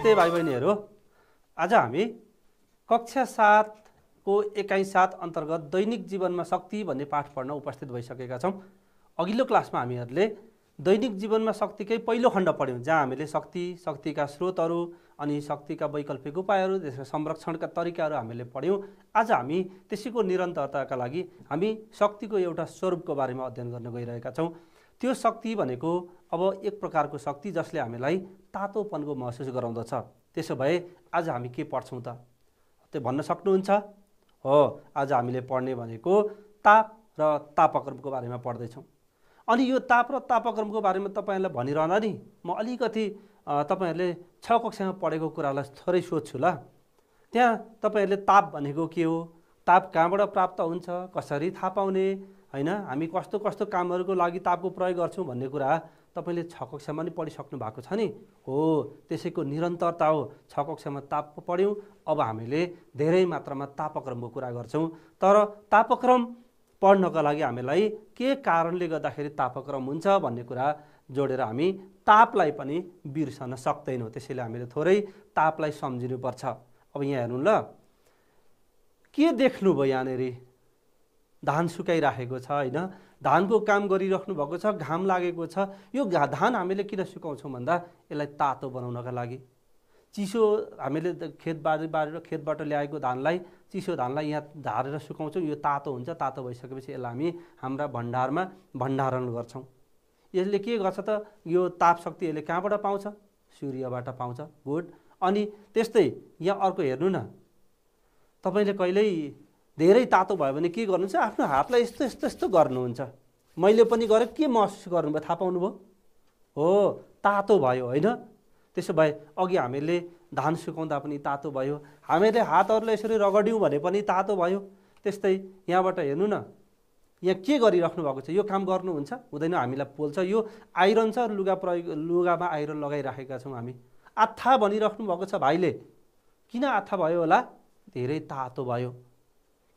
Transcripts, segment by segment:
नमस्ते भाइ बहिनीहरू आज हामी कक्षा सातको एकाइ सात अन्तर्गत दैनिक जीवनमा शक्ति भन्ने पाठ पढ्न उपस्थित भइसकेका छौँ अघिल्लो क्लासमा हामीहरूले दैनिक जीवनमा शक्तिकै पहिलो खण्ड पढ्यौँ जहाँ हामीले शक्ति शक्तिका स्रोतहरू अनि शक्तिका वैकल्पिक उपायहरू त्यसका संरक्षणका तरिकाहरू हामीले पढ्यौँ आज हामी त्यसैको निरन्तरताका लागि हामी शक्तिको एउटा स्वरूपको बारेमा अध्ययन गर्न गइरहेका छौँ त्यो शक्ति भनेको अब एक प्रकारको शक्ति जसले हामीलाई तातोपनको महसुस गराउँदछ त्यसो भए आज हामी के पढ्छौँ त त्यो भन्न सक्नुहुन्छ हो आज हामीले पढ्ने भनेको ताप र तापक्रमको बारेमा पढ्दैछौँ अनि यो ताप र तापक्रमको बारेमा तपाईँहरूलाई भनिरहँदा नि म अलिकति तपाईँहरूले छ कक्षामा पढेको कुरालाई थोरै सोध्छु ल त्यहाँ तपाईँहरूले ताप भनेको के हो ताप कहाँबाट प्राप्त हुन्छ कसरी थाहा पाउने होइन हामी कस्तो कस्तो कामहरूको लागि तापको प्रयोग गर्छौँ भन्ने कुरा तपाईँले छ कक्षामा नि पढिसक्नु भएको छ नि हो त्यसैको निरन्तरता हो छ कक्षामा ताप पढ्यौँ अब हामीले धेरै मात्रामा तापक्रमको कुरा गर्छौँ तर तापक्रम पढ्नका लागि हामीलाई के कारणले गर्दाखेरि तापक्रम हुन्छ भन्ने कुरा जोडेर हामी तापलाई पनि बिर्सन सक्दैनौँ त्यसैले हामीले थोरै तापलाई सम्झिनुपर्छ अब यहाँ हेर्नु ल के देख्नुभयो यहाँनिर धान सुकाइराखेको छ होइन धानको काम गरिराख्नु भएको छ घाम लागेको छ यो धान हामीले किन सुकाउँछौँ भन्दा यसलाई तातो बनाउनका लागि चिसो हामीले खेतबारी बारेर खेतबाट ल्याएको धानलाई चिसो धानलाई यहाँ धारेर सुकाउँछौँ यो तातो हुन्छ तातो भइसकेपछि यसलाई हामी हाम्रा भण्डारमा भण्डारण गर्छौँ यसले के गर्छ त यो ताप शक्ति यसले कहाँबाट पाउँछ सूर्यबाट पाउँछ गुड अनि त्यस्तै यहाँ अर्को हेर्नु न तपाईँले कहिल्यै धेरै तातो भयो भने के गर्नुहुन्छ आफ्नो हातलाई यस्तो यस्तो यस्तो गर्नुहुन्छ मैले पनि गरेँ के महसुस गर्नुभयो थाहा पाउनुभयो हो तातो भयो होइन त्यसो भए अघि हामीले धान सुकाउँदा पनि तातो भयो हामीले हातहरूलाई यसरी रगड्यौँ भने पनि तातो भयो त्यस्तै यहाँबाट हेर्नु न यहाँ के गरिराख्नु भएको छ यो काम गर्नुहुन्छ हुँदैन हामीलाई पोल्छ यो आइरन छ लुगा प्रयोग लुगामा आइरन लगाइराखेका छौँ हामी आत्था भनिराख्नु भएको छ भाइले किन आत्था भयो होला धेरै तातो भयो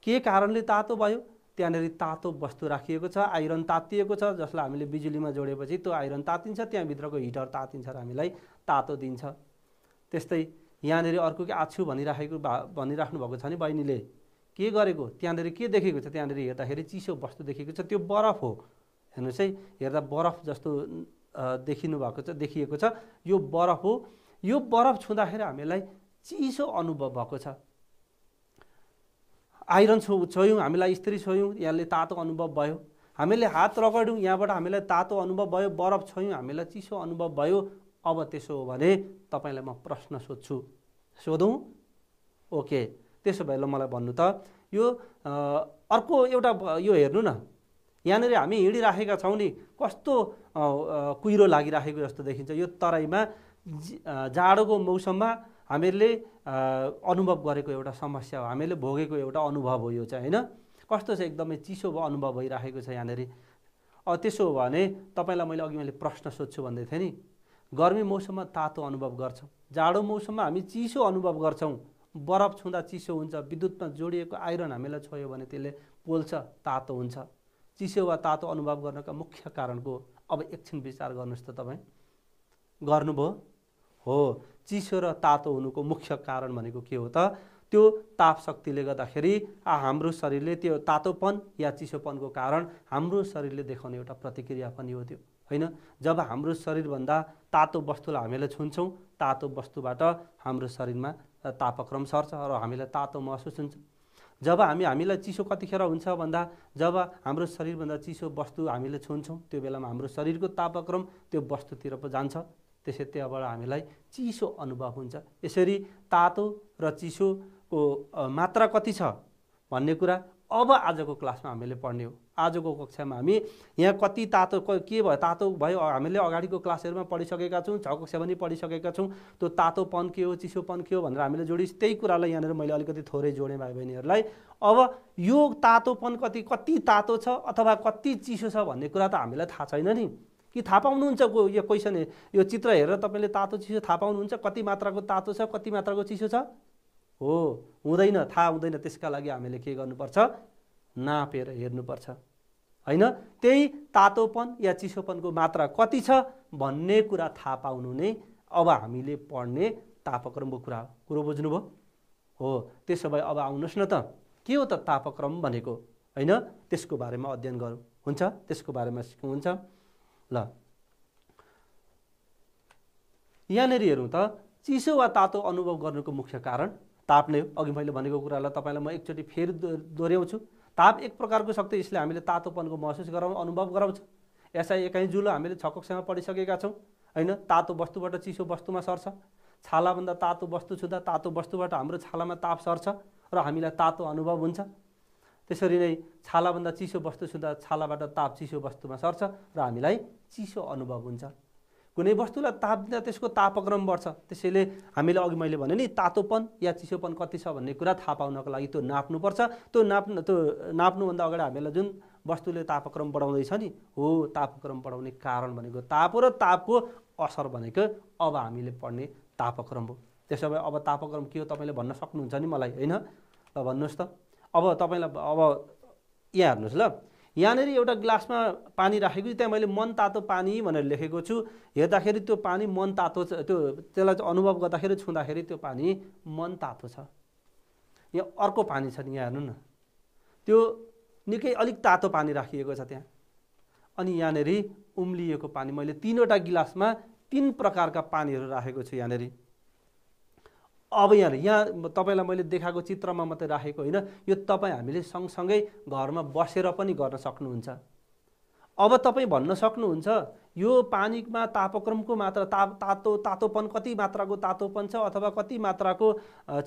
के कारणले तातो भयो त्यहाँनिर तातो वस्तु राखिएको छ आइरन तातिएको छ जसलाई हामीले बिजुलीमा जोडेपछि त्यो आइरन तातिन्छ त्यहाँभित्रको हिटर तातिन्छ र हामीलाई तातो दिन्छ त्यस्तै यहाँनिर अर्को के आछु भनिराखेको भा भनिराख्नु भएको छ नि बहिनीले के गरेको त्यहाँनिर के देखेको छ त्यहाँनिर हेर्दाखेरि चिसो वस्तु देखेको छ त्यो बरफ हो हेर्नुहोस् है हेर्दा बरफ जस्तो देखिनु भएको छ देखिएको छ यो बरफ हो यो बरफ छुँदाखेरि हामीलाई चिसो अनुभव भएको छ आइरन छो छोयौँ हामीलाई स्त्री छोयौँ यहाँले तातो अनुभव भयो हामीले हात रगड्यौँ यहाँबाट हामीलाई तातो अनुभव भयो बरफ छोयौँ हामीलाई चिसो अनुभव भयो अब त्यसो हो भने तपाईँलाई म प्रश्न सोध्छु सोधौँ ओके त्यसो भए ल मलाई भन्नु त यो अर्को एउटा यो हेर्नु न यहाँनिर हामी हिँडिराखेका छौँ नि कस्तो कुहिरो लागिराखेको जस्तो देखिन्छ यो तराईमा जाडोको मौसममा हामीहरूले अनुभव गरेको एउटा समस्या हो हामीले भोगेको एउटा अनुभव हो यो चाहिँ होइन कस्तो छ एकदमै चिसो अनुभव भइराखेको छ यहाँनिर त्यसो हो भने तपाईँलाई मैले अघि मैले प्रश्न सोध्छु भन्दै थिएँ नि गर्मी मौसममा तातो अनुभव गर्छौँ जाडो मौसममा हामी चिसो अनुभव गर्छौँ बरफ छुँदा चिसो हुन्छ विद्युतमा जोडिएको आइरन हामीलाई छोयो भने त्यसले पोल्छ तातो हुन्छ चिसो वा तातो अनुभव गर्नका मुख्य कारणको अब एकछिन विचार गर्नुहोस् त तपाईँ गर्नुभयो हो चिसो र तातो हुनुको मुख्य कारण भनेको के हो त त्यो ताप शक्तिले गर्दाखेरि हाम्रो शरीरले त्यो तातोपन या चिसोपनको कारण हाम्रो शरीरले देखाउने एउटा प्रतिक्रिया पनि हो त्यो होइन जब हाम्रो शरीरभन्दा तातो वस्तुलाई हामीले छुन्छौँ तातो वस्तुबाट हाम्रो शरीरमा तापक्रम सर्छ र हामीलाई तातो महसुस हुन्छ जब हामी हामीलाई चिसो कतिखेर हुन्छ भन्दा जब हाम्रो शरीरभन्दा चिसो वस्तु हामीले छुन्छौँ त्यो बेलामा हाम्रो शरीरको तापक्रम त्यो वस्तुतिर पो जान्छ त्यसै त्यहाँबाट हामीलाई चिसो अनुभव हुन्छ यसरी तातो र चिसोको मात्रा कति छ भन्ने कुरा अब आजको क्लासमा हामीले पढ्ने हो आजको कक्षामा हामी यहाँ कति तातो के भयो तातो भयो हामीले अगाडिको क्लासहरूमा पढिसकेका छौँ छ कक्षा पनि पढिसकेका छौँ त्यो तातोपन के हो चिसोपन के हो भनेर हामीले जोडिस त्यही कुरालाई यहाँनिर मैले अलिकति थोरै जोडेँ भाइ बहिनीहरूलाई अब यो तातोपन कति कति तातो छ अथवा कति चिसो छ भन्ने कुरा त हामीलाई थाहा छैन नि कि थाहा पाउनुहुन्छ यो क्वेसन यो चित्र हेरेर तपाईँले तातो चिसो थाहा पाउनुहुन्छ कति मात्राको तातो छ कति मात्राको चिसो छ हो हुँदैन थाहा हुँदैन त्यसका लागि हामीले के गर्नुपर्छ नापेर हेर्नुपर्छ होइन त्यही तातोपन या चिसोपनको मात्रा कति छ भन्ने कुरा थाहा पाउनु नै अब हामीले पढ्ने तापक्रमको कुरा कुरो बुझ्नुभयो हो त्यसो भए अब आउनुहोस् न त के हो त तापक्रम भनेको होइन त्यसको बारेमा अध्ययन गरौँ हुन्छ त्यसको बारेमा सिक्नुहुन्छ ल यहाँनिर हेरौँ त चिसो वा तातो अनुभव गर्नुको मुख्य कारण ताप नै हो अघि मैले भनेको कुरालाई तपाईँलाई म एकचोटि फेरि दोहोऱ्याउँछु ताप एक प्रकारको शक्ति यसले हामीले तातोपनको महसुस गराउँ अनुभव गराउँछ यसलाई एकाइ जुलो हामीले छकक्षमा पढिसकेका छौँ होइन तातो वस्तुबाट चिसो वस्तुमा सर्छ छालाभन्दा तातो वस्तु छुँदा तातो वस्तुबाट हाम्रो छालामा ताप सर्छ र हामीलाई तातो अनुभव हुन्छ त्यसरी नै छालाभन्दा चिसो वस्तु छुँदा छालाबाट ताप चिसो वस्तुमा सर्छ र हामीलाई चिसो अनुभव हुन्छ कुनै वस्तुलाई ताप दिँदा त्यसको तापक्रम बढ्छ त्यसैले हामीले अघि मैले भने नि तातोपन या चिसोपन कति छ भन्ने कुरा थाहा पाउनको लागि त्यो नाप्नुपर्छ त्यो नाप्नु त्यो नाप्नुभन्दा अगाडि हामीलाई जुन वस्तुले तापक्रम बढाउँदैछ नि हो तापक्रम बढाउने कारण भनेको तापो र तापको असर भनेको अब हामीले पढ्ने तापक्रम हो त्यसो भए अब तापक्रम के हो तपाईँले भन्न सक्नुहुन्छ नि मलाई होइन ल भन्नुहोस् त अब तपाईँलाई अब यहाँ हेर्नुहोस् ल यहाँनिर एउटा ग्लासमा पानी राखेको छु त्यहाँ मैले मन तातो पानी भनेर लेखेको छु हेर्दाखेरि त्यो पानी मन तातो छ त्यो त्यसलाई अनुभव गर्दाखेरि छुँदाखेरि त्यो पानी मन तातो छ यहाँ अर्को पानी छ नि यहाँ हेर्नु न त्यो निकै अलिक तातो पानी राखिएको छ त्यहाँ अनि यहाँनिर उम्लिएको पानी मैले तिनवटा गिलासमा तिन प्रकारका पानीहरू राखेको छु यहाँनिर अब यहाँ यहाँ तपाईँलाई मैले देखाएको चित्रमा मात्रै राखेको होइन यो तपाईँ हामीले सँगसँगै घरमा बसेर पनि गर्न सक्नुहुन्छ अब तपाईँ भन्न सक्नुहुन्छ यो पानीमा तापक्रमको मात्रा ता तातो तातोपन कति मात्राको तातोपन छ अथवा कति मात्राको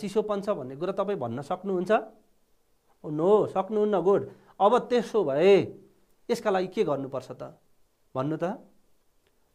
चिसोपन छ भन्ने कुरा तपाईँ भन्न सक्नुहुन्छ नो सक्नुहुन्न गुड अब त्यसो भए यसका लागि के गर्नुपर्छ त भन्नु त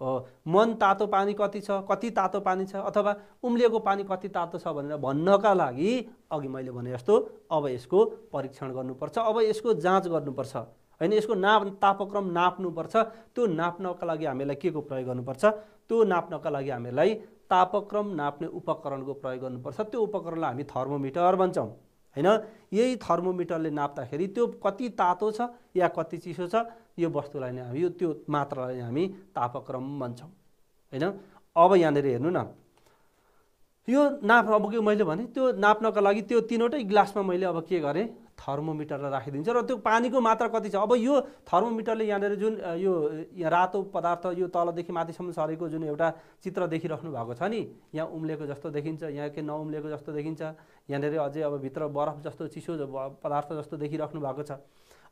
मन तातो पानी कति छ कति तातो पानी छ अथवा उम्लिएको पानी कति तातो छ भनेर भन्नका लागि अघि मैले भने जस्तो अब यसको परीक्षण गर्नुपर्छ अब यसको जाँच गर्नुपर्छ होइन यसको नाप तापक्रम नाप्नुपर्छ त्यो नाप्नका लागि हामीलाई के को प्रयोग गर्नुपर्छ त्यो नाप्नका लागि हामीलाई तापक्रम नाप्ने उपकरणको प्रयोग गर्नुपर्छ त्यो उपकरणलाई हामी थर्मोमिटर भन्छौँ होइन यही थर्मोमिटरले नाप्दाखेरि त्यो कति तातो छ या कति चिसो छ यो वस्तुलाई नै हामी यो त्यो मात्रालाई हामी तापक्रम भन्छौँ होइन अब यहाँनिर हेर्नु न यो नाप अब के मैले भने त्यो नाप्नका लागि त्यो तिनवटै ग्लासमा मैले अब के गरेँ थर्मोमिटरलाई राखिदिन्छु र त्यो पानीको मात्रा कति छ अब यो थर्मोमिटरले यहाँनिर जुन यो रातो पदार्थ यो तलदेखि माथिसम्म सरेको जुन एउटा चित्र देखिराख्नु भएको छ नि यहाँ उम्लेको जस्तो देखिन्छ यहाँ के नउम्लेको जस्तो देखिन्छ यहाँनिर अझै अब भित्र बरफ जस्तो चिसो पदार्थ जस्तो देखिराख्नु भएको छ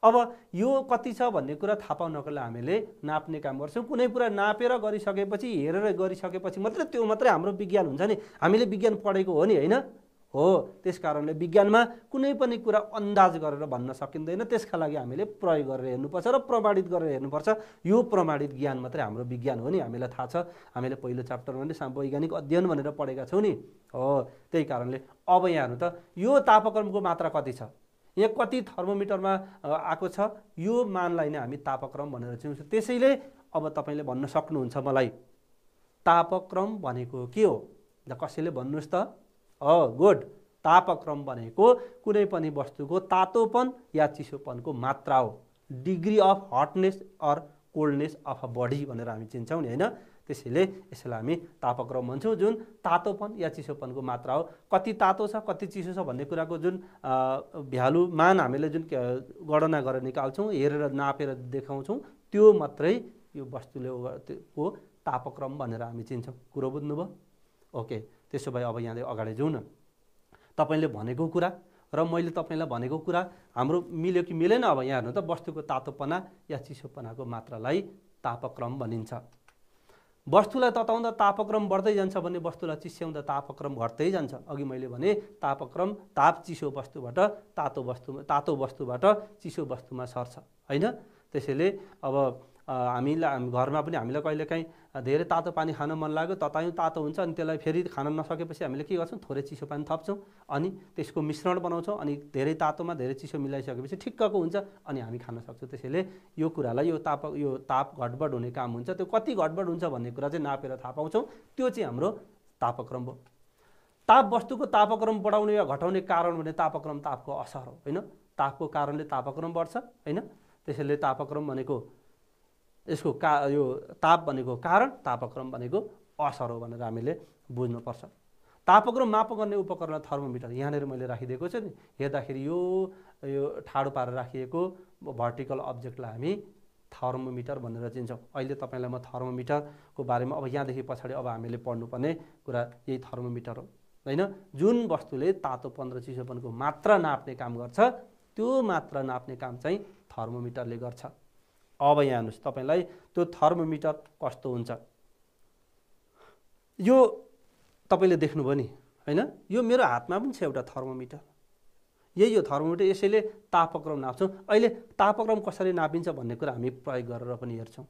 अब यो कति छ भन्ने कुरा थाहा पाउनको लागि हामीले नाप्ने काम गर्छौँ कुनै कुरा नापेर गरिसकेपछि हेरेर गरिसकेपछि मात्रै त्यो मात्रै हाम्रो विज्ञान हुन्छ नि हामीले विज्ञान पढेको हो नि होइन हो त्यस कारणले विज्ञानमा कुनै पनि कुरा अन्दाज गरेर भन्न सकिँदैन त्यसका लागि हामीले प्रयोग गरेर हेर्नुपर्छ र प्रमाणित गरेर हेर्नुपर्छ यो प्रमाणित ज्ञान मात्रै हाम्रो विज्ञान हो नि हामीलाई थाहा छ हामीले पहिलो च्याप्टरमा नै वैज्ञानिक अध्ययन भनेर पढेका छौँ नि हो त्यही कारणले अब यहाँहरू त यो तापक्रमको मात्रा कति छ यहाँ कति थर्मोमिटरमा आएको छ यो मानलाई नै हामी तापक्रम भनेर चिन्छौँ त्यसैले अब तपाईँले भन्न सक्नुहुन्छ मलाई तापक्रम भनेको के हो ल कसैले भन्नुहोस् त अ गुड तापक्रम भनेको कुनै पनि वस्तुको तातोपन या चिसोपनको मात्रा हो degree of hotness or coldness of a body भनेर हामी चिन्छौँ नि होइन त्यसैले यसलाई हामी तापक्रम भन्छौँ जुन तातोपन या चिसोपनको मात्रा हो कति तातो छ कति चिसो छ भन्ने कुराको जुन भ्यालु मान हामीले जुन गणना गरेर निकाल्छौँ हेरेर नापेर देखाउँछौँ त्यो मात्रै यो वस्तुले को तापक्रम भनेर हामी चिन्छौँ कुरो बुझ्नुभयो ओके त्यसो भए अब यहाँले अगाडि जाउँ न तपाईँले भनेको कुरा र मैले तपाईँलाई भनेको कुरा हाम्रो मिल्यो कि मिलेन अब यहाँ हेर्नु त वस्तुको तातोपना या चिसोपनाको मात्रालाई तापक्रम भनिन्छ वस्तुलाई तताउँदा तापक्रम बढ्दै जान्छ भने वस्तुलाई चिस्याउँदा तापक्रम घट्दै जान्छ अघि मैले भने तापक्रम ताप चिसो वस्तुबाट तातो वस्तुमा तातो वस्तुबाट चिसो वस्तुमा सर्छ होइन त्यसैले अब हामीलाई हामी घरमा पनि हामीलाई कहिलेकाहीँ धेरै तातो पानी खान मन लाग्यो ततायौँ तातो हुन्छ अनि त्यसलाई फेरि खान नसकेपछि हामीले के गर्छौँ थोरै चिसो पानी थप्छौँ अनि त्यसको मिश्रण बनाउँछौँ अनि धेरै तातोमा धेरै चिसो मिलाइसकेपछि ठिक्कको हुन्छ अनि हामी खान सक्छौँ त्यसैले यो कुरालाई यो ताप यो ताप घटबड हुने काम हुन्छ त्यो कति घटबड हुन्छ भन्ने कुरा चाहिँ नापेर थाहा पाउँछौँ त्यो चाहिँ हाम्रो तापक्रम हो ताप वस्तुको तापक्रम बढाउने वा घटाउने कारण भने तापक्रम तापको असर हो होइन तापको कारणले तापक्रम बढ्छ होइन त्यसैले तापक्रम भनेको यसको का यो ताप भनेको कारण तापक्रम भनेको असर हो भनेर हामीले बुझ्नुपर्छ तापक्रम माप गर्ने उपकरण थर्मोमिटर यहाँनिर मैले राखिदिएको छु नि हेर्दाखेरि यो यो ठाडो पारेर राखिएको भर्टिकल अब्जेक्टलाई हामी थर्मोमिटर भनेर चिन्छौँ अहिले तपाईँलाई म थर्मोमिटरको बारेमा अब यहाँदेखि पछाडि अब हामीले पढ्नुपर्ने कुरा यही थर्मोमिटर हो होइन जुन वस्तुले तातोपन र चिसोपनको मात्रा नाप्ने काम गर्छ त्यो मात्रा नाप्ने काम चाहिँ थर्मोमिटरले गर्छ अब यहाँ हेर्नुहोस् तपाईँलाई त्यो थर्मोमिटर कस्तो हुन्छ यो तपाईँले देख्नुभयो नि होइन यो मेरो हातमा पनि छ एउटा थर्मोमिटर यही यो थर्मोमिटर यसैले तापक्रम नाप्छौँ अहिले तापक्रम कसरी नापिन्छ भन्ने कुरा हामी प्रयोग गरेर पनि हेर्छौँ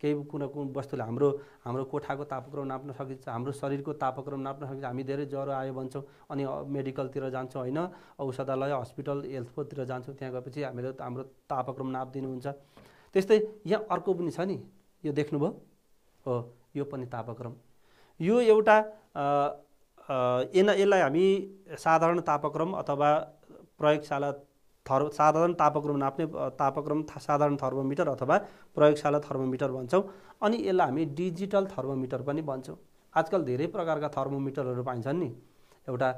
केही कुनै कुन वस्तुले हाम्रो हाम्रो कोठाको तापक्रम नाप्न सकिन्छ हाम्रो शरीरको तापक्रम नाप्न सकिन्छ हामी धेरै ज्वरो आयो भन्छौँ अनि मेडिकलतिर जान्छौँ होइन औषधालय हस्पिटल हेल्थ फोरतिर जान्छौँ त्यहाँ गएपछि हामीले हाम्रो तापक्रम नापिदिनुहुन्छ त्यस्तै यहाँ अर्को पनि छ नि यो देख्नुभयो हो यो पनि तापक्रम यो एउटा एन यसलाई हामी साधारण तापक्रम अथवा प्रयोगशाला थर् साधारण तापक्रम नाप्ने तापक्रम साधारण थर्मोमिटर अथवा प्रयोगशाला थर्मोमिटर भन्छौँ अनि यसलाई हामी डिजिटल थर्मोमिटर पनि भन्छौँ आजकल धेरै प्रकारका थर्मोमिटरहरू पाइन्छन् नि एउटा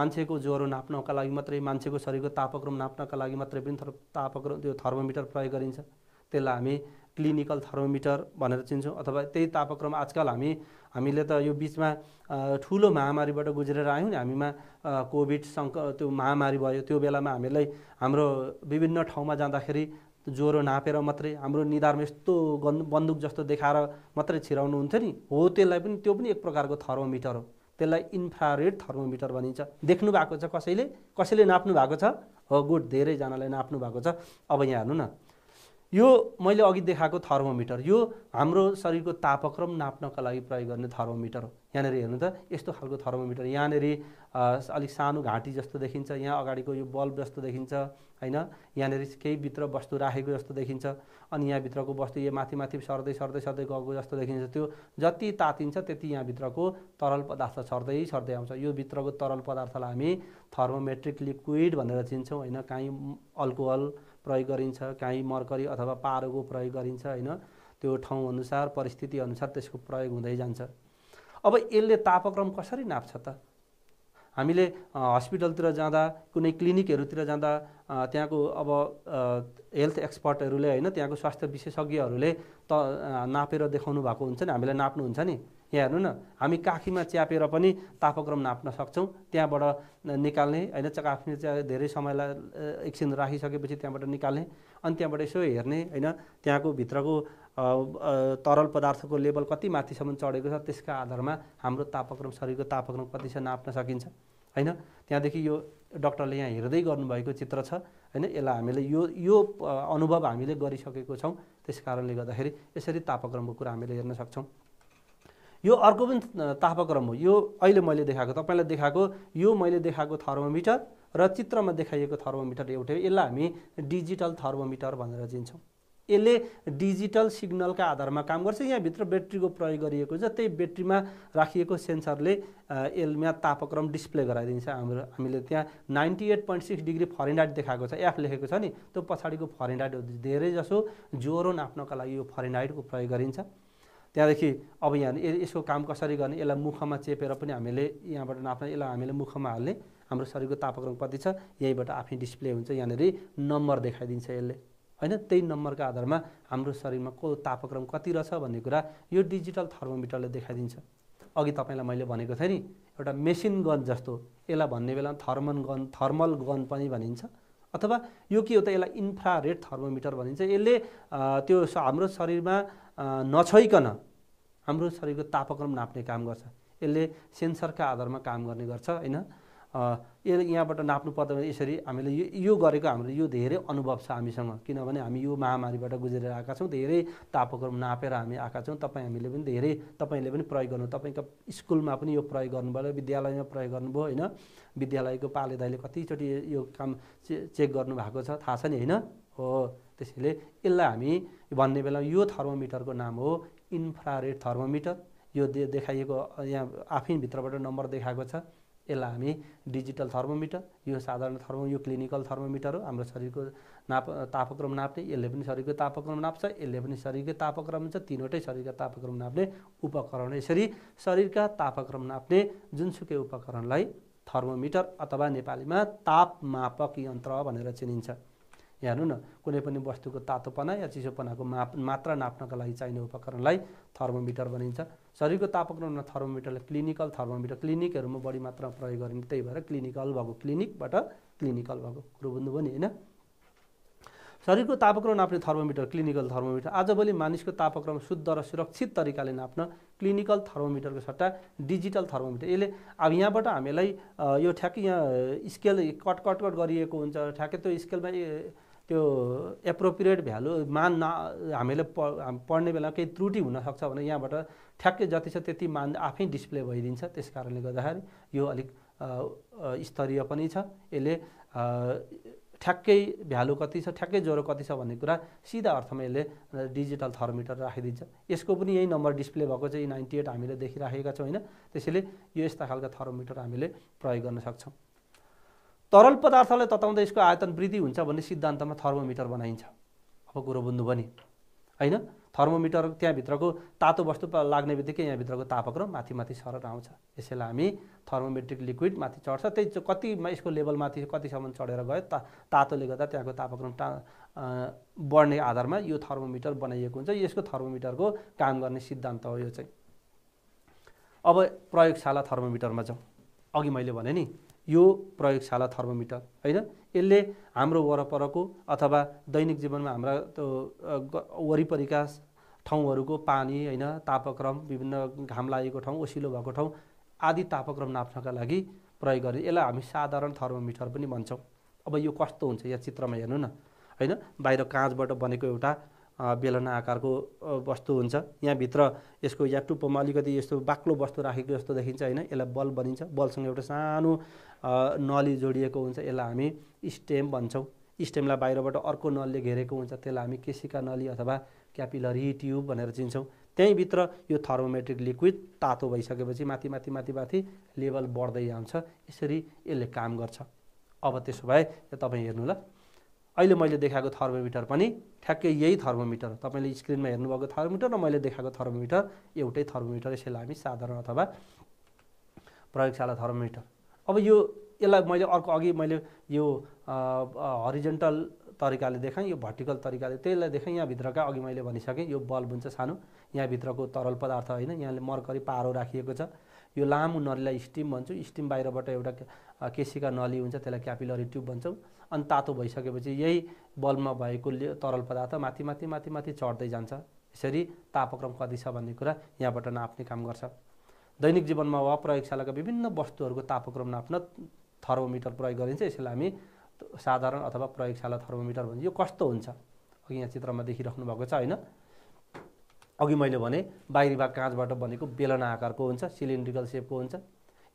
मान्छेको ज्वरो नाप्नका लागि मात्रै मान्छेको शरीरको तापक्रम नाप्नका लागि मात्रै पनि तापक्रम त्यो थर्मोमिटर प्रयोग गरिन्छ त्यसलाई हामी क्लिनिकल थर्मोमिटर भनेर चिन्छौँ अथवा त्यही तापक्रम आजकल हामी हामीले त यो बिचमा ठुलो महामारीबाट गुज्रेर आयौँ नि हामीमा कोभिड सङ्क त्यो महामारी भयो त्यो बेलामा हामीलाई हाम्रो विभिन्न ठाउँमा जाँदाखेरि ज्वरो नापेर मात्रै हाम्रो निधारमा यस्तो गन् बन्दुक जस्तो देखाएर मात्रै छिराउनु हुन्थ्यो नि हो त्यसलाई पनि त्यो पनि एक प्रकारको थर्मोमिटर हो त्यसलाई इन्फ्रारेड थर्मोमिटर भनिन्छ देख्नु भएको छ कसैले कसैले नाप्नु भएको छ हो गुड धेरैजनालाई नाप्नु भएको छ अब यहाँ हेर्नु न यो मैले अघि देखाएको थर्मोमिटर यो हाम्रो शरीरको तापक्रम नाप्नका लागि प्रयोग गर्ने थर्मोमिटर हो यहाँनिर हेर्नु त यस्तो खालको थर्मोमिटर यहाँनिर अलिक सानो घाँटी जस्तो देखिन्छ यहाँ अगाडिको यो बल्ब जस्तो देखिन्छ होइन यहाँनिर केही भित्र वस्तु राखेको जस्तो देखिन्छ अनि यहाँभित्रको वस्तु यो माथि माथि सर्दै सर्दै सर्दै गएको जस्तो देखिन्छ त्यो जति तातिन्छ त्यति यहाँभित्रको तरल पदार्थ सर्दै सर्दै आउँछ यो भित्रको तरल पदार्थलाई हामी थर्मोमेट्रिक लिक्विड भनेर चिन्छौँ होइन काहीँ अल्कोहल प्रयोग गरिन्छ काहीँ मर्करी अथवा पारोको प्रयोग गरिन्छ होइन त्यो ठाउँअनुसार परिस्थितिअनुसार त्यसको प्रयोग हुँदै जान्छ अब यसले तापक्रम कसरी नाप्छ त हामीले हस्पिटलतिर जाँदा कुनै क्लिनिकहरूतिर जाँदा त्यहाँको अब हेल्थ एक्सपर्टहरूले होइन त्यहाँको स्वास्थ्य विशेषज्ञहरूले त नापेर देखाउनु भएको हुन्छ नि हामीलाई नाप्नुहुन्छ नि यहाँ हेर्नु न हामी काखीमा च्यापेर पनि तापक्रम नाप्न सक्छौँ त्यहाँबाट निकाल्ने होइन काखीमा चाहिँ धेरै समयलाई एकछिन राखिसकेपछि त्यहाँबाट निकाल्ने अनि त्यहाँबाट यसो हेर्ने होइन त्यहाँको भित्रको तरल पदार्थको लेभल कति माथिसम्म चढेको छ त्यसका आधारमा हाम्रो तापक्रम शरीरको तापक्रम कति छ नाप्न सकिन्छ होइन त्यहाँदेखि यो डक्टरले यहाँ हेर्दै गर्नुभएको चित्र छ होइन यसलाई हामीले यो यो अनुभव हामीले गरिसकेको छौँ त्यस कारणले गर्दाखेरि यसरी तापक्रमको कुरा हामीले हेर्न सक्छौँ यो अर्को पनि तापक्रम हो यो अहिले मैले देखाएको तपाईँलाई देखाएको यो मैले देखाएको थर्मोमिटर र चित्रमा देखाइएको थर्मोमिटर एउटै यसलाई हामी डिजिटल थर्मोमिटर भनेर चिन्छौँ यसले डिजिटल सिग्नलका आधारमा काम गर्छ यहाँभित्र ब्याट्रीको प्रयोग गरिएको छ त्यही ब्याट्रीमा राखिएको सेन्सरले यसमा तापक्रम डिस्प्ले गराइदिन्छ हाम्रो हामीले त्यहाँ ninety eight point six degree Fahrenheit देखाएको छ एफ लेखेको छ नि त्यो पछाडिको फरेनहाइट धेरै जसो ज्वरो नाप्नका लागि यो फरेनहाइटको प्रयोग गरिन्छ त्यहाँदेखि अब यहाँ यसको काम कसरी गर्ने यसलाई मुखमा चेपेर पनि हामीले यहाँबाट नाप्ने यसलाई हामीले मुखमा हाल्ने हाम्रो शरीरको तापक्रम कति छ यहीँबाट आफ्नै डिस्प्ले हुन्छ यहाँनिर नम्बर देखाइदिन्छ यसले होइन त्यही नम्बरको आधारमा हाम्रो शरीरमा को तापक्रम कति रहेछ भन्ने कुरा यो डिजिटल थर्मोमिटरले देखाइदिन्छ अघि तपाईँलाई मैले भनेको थिएँ नि एउटा मेसिन गन जस्तो यसलाई भन्ने बेलामा थर्मन गन थर्मल गन पनि भनिन्छ अथवा यो के हो त यसलाई इन्फ्रा रेड थर्मोमिटर भनिन्छ यसले त्यो हाम्रो शरीरमा नछोइकन हाम्रो शरीरको तापक्रम नाप्ने काम गर्छ यसले सेन्सरका आधारमा काम गर्ने गर्छ होइन यसले यहाँबाट नाप्नु पर्दा भने यसरी हामीले यो यो गरेको हाम्रो यो धेरै अनुभव छ हामीसँग किनभने हामी यो महामारीबाट गुजेर आएका छौँ धेरै तापक्रम नापेर हामी आएका छौँ तपाईँ हामीले पनि धेरै तपाईँले पनि प्रयोग गर्नु तपाईँको स्कुलमा पनि यो प्रयोग गर्नुभयो विद्यालयमा प्रयोग गर्नुभयो होइन विद्यालयको पाले दाइले कतिचोटि यो काम चेक गर्नुभएको छ थाहा छ नि होइन हो त्यसैले यसलाई हामी भन्ने बेलामा यो थर्मोमिटरको नाम हो इन्फ्रारेड थर्मोमिटर यो दे देखाइएको यहाँ आफै भित्रबाट नम्बर देखाएको छ यसलाई हामी डिजिटल थर्मोमिटर यो साधारण थर्मो यो क्लिनिकल थर्मोमिटर हो हाम्रो शरीरको नाप तापक्रम नाप्ने यसले पनि शरीरको तापक्रम नाप्छ यसले पनि शरीरको तापक्रम हुन्छ तिनवटै शरीरका तापक्रम नाप्ने उपकरण यसरी शरीरका तापक्रम नाप्ने जुनसुकै उपकरणलाई थर्मोमिटर अथवा नेपालीमा तापमापक यन्त्र भनेर चिनिन्छ हेर्नु न कुनै पनि वस्तुको तातोपना या चिसोपनाको माप मात्रा नाप्नका लागि चाहिने उपकरणलाई थर्मोमिटर भनिन्छ शरीरको तापक्रममा थर्मोमिटरलाई क्लिनिकल थर्मोमिटर क्लिनिकहरूमा बढी मात्रामा प्रयोग गरिन्छ त्यही भएर क्लिनिकल भएको क्लिनिकबाट क्लिनिकल भएको कुरो बुझ्नुभयो नि होइन शरीरको तापक्रम नाप्ने थर्मोमिटर क्लिनिकल थर्मोमिटर आजभोलि मानिसको तापक्रम शुद्ध र सुरक्षित तरिकाले नाप्न क्लिनिकल थर्मोमिटरको सट्टा डिजिटल थर्मोमिटर यसले अब यहाँबाट हामीलाई यो ठ्याक्कै यहाँ स्केल कट कट कट गरिएको हुन्छ ठ्याक्कै त्यो स्केलमा त्यो एप्रोप्रिएट भ्यालु मान न हामीले पढ्ने बेला केही त्रुटि हुनसक्छ भने यहाँबाट ठ्याक्कै जति छ त्यति मान आफै डिस्प्ले भइदिन्छ त्यस कारणले गर्दाखेरि यो अलिक स्तरीय पनि छ यसले ठ्याक्कै भ्यालु कति छ ठ्याक्कै ज्वरो कति छ भन्ने कुरा सिधा अर्थमा यसले डिजिटल थर्मिटर राखिदिन्छ यसको पनि यही नम्बर डिस्प्ले भएको चाहिँ नाइन्टी एट हामीले देखिराखेका छौँ होइन त्यसैले यो यस्ता खालका थर्मिटर हामीले प्रयोग गर्न सक्छौँ तरल पदार्थलाई तताउँदा यसको आयतन वृद्धि हुन्छ भन्ने सिद्धान्तमा थर्मोमिटर बनाइन्छ अब कुरो बुझ्नु पनि होइन थर्मोमिटर त्यहाँभित्रको तातो वस्तु लाग्ने बित्तिकै यहाँभित्रको तापक्रम माथि माथि सरर आउँछ यसैलाई हामी थर्मोमेट्रिक लिक्विड माथि चढ्छ त्यही कतिमा यसको लेभलमाथि कतिसम्म चढेर गयो ता तातोले गर्दा त्यहाँको तापक्रम टा बढ्ने आधारमा यो थर्मोमिटर बनाइएको हुन्छ यसको थर्मोमिटरको काम गर्ने सिद्धान्त हो यो चाहिँ अब प्रयोगशाला थर्मोमिटरमा जाउँ अघि मैले भने नि यो प्रयोगशाला थर्मोमिटर होइन यसले हाम्रो वरपरको अथवा दैनिक जीवनमा हाम्रा त्यो वरिपरिका ठाउँहरूको पानी होइन तापक्रम विभिन्न घाम लागेको ठाउँ ओसिलो भएको ठाउँ आदि तापक्रम नाप्नका लागि प्रयोग गर्ने यसलाई हामी साधारण थर्मोमिटर पनि भन्छौँ अब यो कस्तो हुन्छ यहाँ चित्रमा हेर्नु न होइन बाहिर काँचबाट बनेको एउटा बेलना आकारको वस्तु हुन्छ यहाँभित्र यसको या टुप्पोमा अलिकति यस्तो बाक्लो वस्तु राखेको जस्तो देखिन्छ होइन यसलाई बल बनिन्छ बलसँग एउटा सानो नली जोडिएको हुन्छ यसलाई हामी स्टेम भन्छौँ स्टेमलाई बाहिरबाट अर्को नलले घेरेको हुन्छ त्यसलाई हामी केसिका नली अथवा क्यापिलरी ट्युब भनेर चिन्छौँ त्यहीँभित्र यो थर्मोमेट्रिक लिक्विड तातो भइसकेपछि माथि माथि माथि माथि लेभल बढ्दै जान्छ यसरी यसले काम गर्छ अब त्यसो भए तपाईँ हेर्नु ल अहिले मैले देखाएको थर्मोमिटर पनि ठ्याक्कै यही थर्मोमिटर तपाईँले स्क्रिनमा हेर्नुभएको थर्मोमिटर र मैले देखाएको थर्मोमिटर एउटै थर्मोमिटर यसैलाई हामी साधारण अथवा प्रयोगशाला थर्मोमिटर अब यो यसलाई मैले अर्को अघि मैले यो हरिजेन्टल तरिकाले देखाएँ यो भर्टिकल तरिकाले त्यसलाई देखाएँ यहाँभित्रका अघि मैले भनिसकेँ यो बल्ब हुन्छ सानो यहाँभित्रको तरल पदार्थ होइन यहाँले मर्करी पारो राखिएको छ यो लामो नलीलाई स्टिम भन्छु स्टिम बाहिरबाट एउटा केसीका नली हुन्छ त्यसलाई क्यापिलरी ट्युब भन्छौँ अनि तातो भइसकेपछि यही बल्बमा भएको तरल पदार्थ माथि माथि माथि माथि चढ्दै जान्छ यसरी तापक्रम कति छ भन्ने कुरा यहाँबाट नाप्ने काम गर्छ दैनिक जीवनमा वा प्रयोगशालाका विभिन्न वस्तुहरूको तापक्रम नाप्न थर्मोमिटर प्रयोग गरिन्छ यसलाई हामी साधारण अथवा प्रयोगशाला थर्मोमिटर भन्छ यो कस्तो हुन्छ अघि यहाँ चित्रमा देखिराख्नु भएको छ होइन अघि मैले भने बाहिरी भाग काँचबाट बनेको बेलना आकारको हुन्छ सिलिन्ड्रिकल सेपको हुन्छ